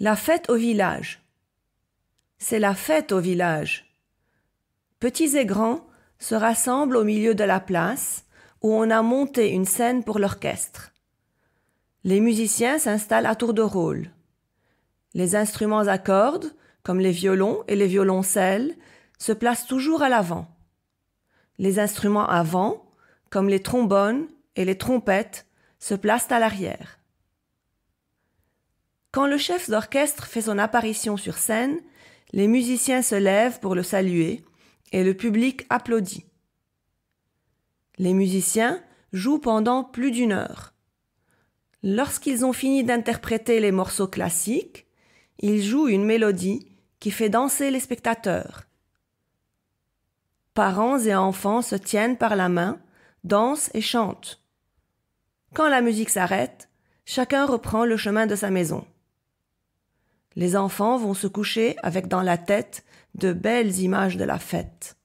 La fête au village. C'est la fête au village. Petits et grands se rassemblent au milieu de la place où on a monté une scène pour l'orchestre. Les musiciens s'installent à tour de rôle. Les instruments à cordes, comme les violons et les violoncelles, se placent toujours à l'avant. Les instruments à vent, comme les trombones et les trompettes, se placent à l'arrière. Quand le chef d'orchestre fait son apparition sur scène, les musiciens se lèvent pour le saluer et le public applaudit. Les musiciens jouent pendant plus d'une heure. Lorsqu'ils ont fini d'interpréter les morceaux classiques, ils jouent une mélodie qui fait danser les spectateurs. Parents et enfants se tiennent par la main, dansent et chantent. Quand la musique s'arrête, chacun reprend le chemin de sa maison. Les enfants vont se coucher avec dans la tête de belles images de la fête.